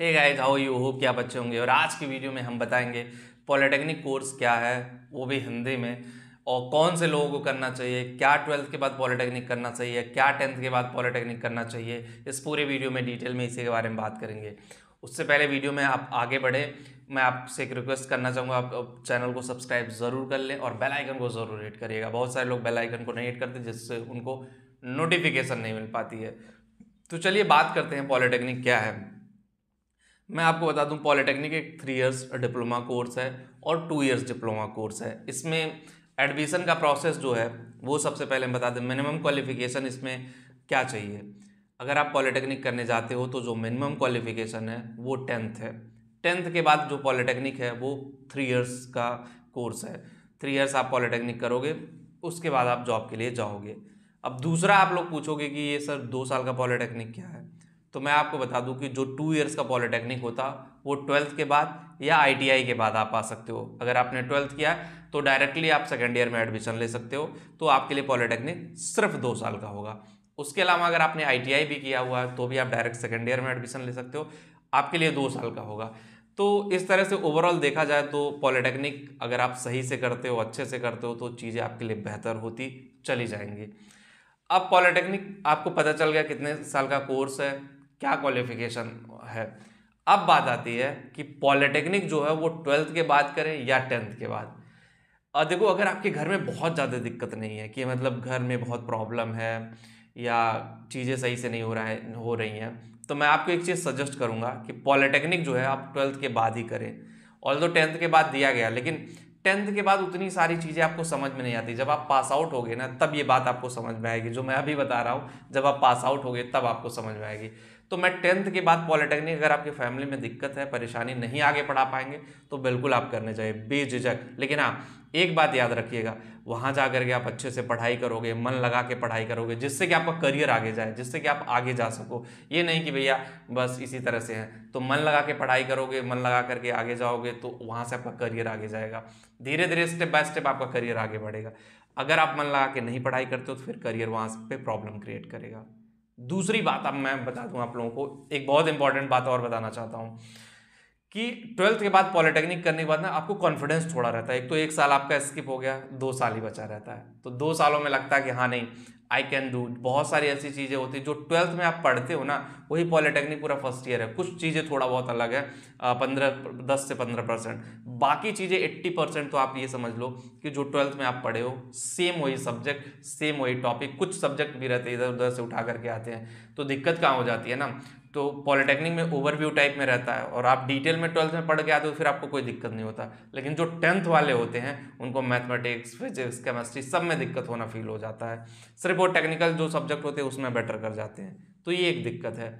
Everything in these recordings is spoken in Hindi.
hey guys how you hope क्या बच्चे होंगे और आज की वीडियो में हम बताएंगे पॉलिटेक्निक कोर्स क्या है वो भी हिंदी में और कौन से लोगों को करना चाहिए क्या ट्वेल्थ के बाद पॉलिटेक्निक करना चाहिए क्या टेंथ के बाद पॉलिटेक्निक करना चाहिए इस पूरे वीडियो में डिटेल में इसी के बारे में बात करेंगे उससे पहले वीडियो में आप आगे बढ़े मैं आपसे एक रिक्वेस्ट करना चाहूँगा आप चैनल को सब्सक्राइब ज़रूर कर लें और बेलाइकन को ज़रूर हिट करिएगा बहुत सारे लोग बेलाइकन को नहीं हिट करते जिससे उनको नोटिफिकेशन नहीं मिल पाती है तो चलिए बात करते हैं पॉलिटेक्निक क्या है मैं आपको बता दूं पॉलिटेक्निक एक थ्री इयर्स डिप्लोमा कोर्स है और टू इयर्स डिप्लोमा कोर्स है इसमें एडमिशन का प्रोसेस जो है वो सबसे पहले बता दें मिनिमम क्वालिफिकेशन इसमें क्या चाहिए अगर आप पॉलिटेक्निक करने जाते हो तो जो मिनिमम क्वालिफिकेशन है वो टेंथ है टेंथ के बाद जो पॉलिटेक्निक है वो थ्री इयर्स का कोर्स है थ्री इयर्स आप पॉलिटेक्निक करोगे उसके बाद आप जॉब के लिए जाओगे अब दूसरा आप लोग पूछोगे कि ये सर दो साल का पॉलिटेक्निक क्या है तो मैं आपको बता दूं कि जो टू इयर्स का पॉलिटेक्निक होता वो ट्वेल्थ के बाद या आईटीआई के बाद आप आ सकते हो अगर आपने ट्वेल्थ किया तो डायरेक्टली आप सेकेंड ईयर में एडमिशन ले सकते हो तो आपके लिए पॉलिटेक्निक सिर्फ दो साल का होगा उसके अलावा अगर आपने आई भी किया हुआ है तो भी आप डायरेक्ट सेकेंड ईयर में एडमिशन ले सकते हो आपके लिए दो साल का होगा तो इस तरह से ओवरऑल देखा जाए तो पॉलिटेक्निक अगर आप सही से करते हो अच्छे से करते हो तो चीज़ें आपके लिए बेहतर होती चली जाएंगी अब पॉलिटेक्निक आपको पता चल गया कितने साल का कोर्स है क्या क्वालिफिकेशन है अब बात आती है कि पॉलिटेक्निक जो है वो ट्वेल्थ के बाद करें या टेंथ के बाद और देखो अगर आपके घर में बहुत ज़्यादा दिक्कत नहीं है कि मतलब घर में बहुत प्रॉब्लम है या चीज़ें सही से नहीं हो रहा है हो रही हैं तो मैं आपको एक चीज़ सजेस्ट करूँगा कि पॉलिटेक्निक जो है आप ट्वेल्थ के बाद ही करें ऑल दो टेंथ के बाद दिया गया लेकिन टेंथ के बाद उतनी सारी चीज़ें आपको समझ में नहीं आती जब आप पास आउट हो गए ना तब ये बात आपको समझ में आएगी जो मैं अभी बता रहा हूँ जब आप पास आउट हो गए तब आपको समझ में आएगी तो मैं टेंथ के बाद पॉलिटेक्निक अगर आपकी फैमिली में दिक्कत है परेशानी नहीं आगे पढ़ा पाएंगे तो बिल्कुल आप करने चाहिए बेझिझक लेकिन हाँ एक बात याद रखिएगा वहाँ जा करके आप अच्छे से पढ़ाई करोगे मन लगा के पढ़ाई करोगे जिससे कि आपका करियर आगे जाए जिससे कि आप आगे जा सको ये नहीं कि भैया बस इसी तरह से है तो मन लगा के पढ़ाई करोगे मन लगा करके आगे जाओगे तो वहाँ से आपका करियर आगे जाएगा धीरे धीरे स्टेप बाय स्टेप आपका करियर आगे बढ़ेगा अगर आप मन लगा के नहीं पढ़ाई करते हो तो फिर करियर वहाँ पर प्रॉब्लम क्रिएट करेगा दूसरी बात अब मैं बता दूँ आप लोगों को एक बहुत इंपॉर्टेंट बात और बताना चाहता हूँ कि ट्वेल्थ के बाद पॉलिटेक्निक करने के बाद ना आपको कॉन्फिडेंस थोड़ा रहता है एक तो एक साल आपका स्किप हो गया दो साल ही बचा रहता है तो दो सालों में लगता है कि हाँ नहीं आई कैन डू बहुत सारी ऐसी चीज़ें होती है जो ट्वेल्थ में आप पढ़ते हो ना वही पॉलिटेक्निक पूरा फर्स्ट ईयर है कुछ चीज़ें थोड़ा बहुत अलग है पंद्रह दस से पंद्रह परसेंट बाकी चीज़ें एट्टी परसेंट तो आप ये समझ लो कि जो ट्वेल्थ में आप पढ़े हो सेम वही सब्जेक्ट सेम वही टॉपिक कुछ सब्जेक्ट भी रहते इधर उधर से उठा करके आते हैं तो दिक्कत कहाँ हो जाती है ना तो पॉलिटेक्निक में ओवरव्यू टाइप में रहता है और आप डिटेल में ट्वेल्थ में पढ़ के आते हो फिर आपको कोई दिक्कत नहीं होता लेकिन जो टेंथ वाले होते हैं उनको मैथमेटिक्स फिजिक्स केमिस्ट्री सब में दिक्कत होना फील हो जाता है सिर्फ वो टेक्निकल जो सब्जेक्ट होते हैं उसमें बेटर कर जाते हैं तो ये एक दिक्कत है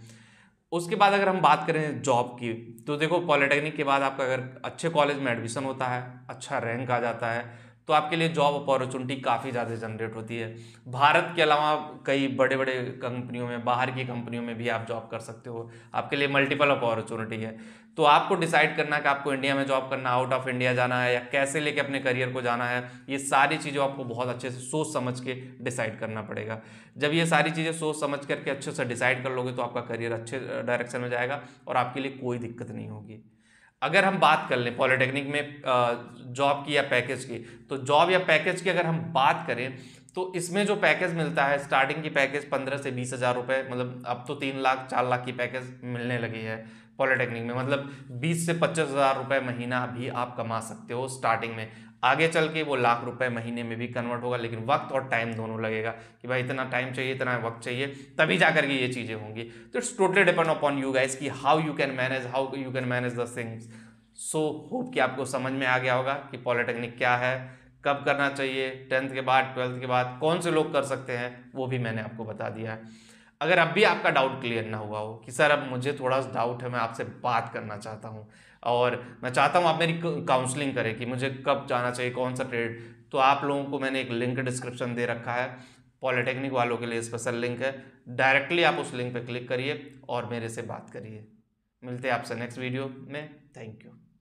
उसके बाद अगर हम बात करें जॉब की तो देखो पॉलिटेक्निक के बाद आपका अगर अच्छे कॉलेज में एडमिशन होता है अच्छा रैंक आ जाता है तो आपके लिए जॉब अपॉर्चुनिटी काफ़ी ज़्यादा जनरेट होती है भारत के अलावा कई बड़े बड़े कंपनियों में बाहर की कंपनियों में भी आप जॉब कर सकते हो आपके लिए मल्टीपल अपॉर्चुनिटी है तो आपको डिसाइड करना है कि आपको इंडिया में जॉब करना आउट ऑफ इंडिया जाना है या कैसे लेके अपने करियर को जाना है ये सारी चीज़ें आपको बहुत अच्छे से सोच समझ के डिसाइड करना पड़ेगा जब ये सारी चीज़ें सोच समझ करके अच्छे से डिसाइड कर लोगे तो आपका करियर अच्छे डायरेक्शन में जाएगा और आपके लिए कोई दिक्कत नहीं होगी अगर हम बात कर लें पॉलिटेक्निक में जॉब की या पैकेज की तो जॉब या पैकेज की अगर हम बात करें तो इसमें जो पैकेज मिलता है स्टार्टिंग की पैकेज पंद्रह से बीस हज़ार रुपये मतलब अब तो तीन लाख चार लाख की पैकेज मिलने लगी है पॉलिटेक्निक में मतलब 20 से पच्चीस हज़ार रुपये महीना भी आप कमा सकते हो स्टार्टिंग में आगे चल के वो लाख रुपए महीने में भी कन्वर्ट होगा लेकिन वक्त और टाइम दोनों लगेगा कि भाई इतना टाइम चाहिए इतना वक्त चाहिए तभी जा करके ये चीज़ें होंगी तो it's totally depend upon you guys कि how you can manage how you can manage the things so hope कि आपको समझ में आ गया होगा कि पॉलिटेक्निक क्या है कब करना चाहिए टेंथ के बाद ट्वेल्थ के बाद कौन से लोग कर सकते हैं वो भी मैंने आपको बता दिया है अगर अब भी आपका डाउट क्लियर ना हुआ हो कि सर अब मुझे थोड़ा सा डाउट है मैं आपसे बात करना चाहता हूँ और मैं चाहता हूँ आप मेरी काउंसलिंग करें कि मुझे कब जाना चाहिए कौन सा ट्रेड तो आप लोगों को मैंने एक लिंक डिस्क्रिप्शन दे रखा है पॉलिटेक्निक वालों के लिए स्पेशल लिंक है डायरेक्टली आप उस लिंक पर क्लिक करिए और मेरे से बात करिए मिलते हैं आपसे नेक्स्ट वीडियो में थैंक यू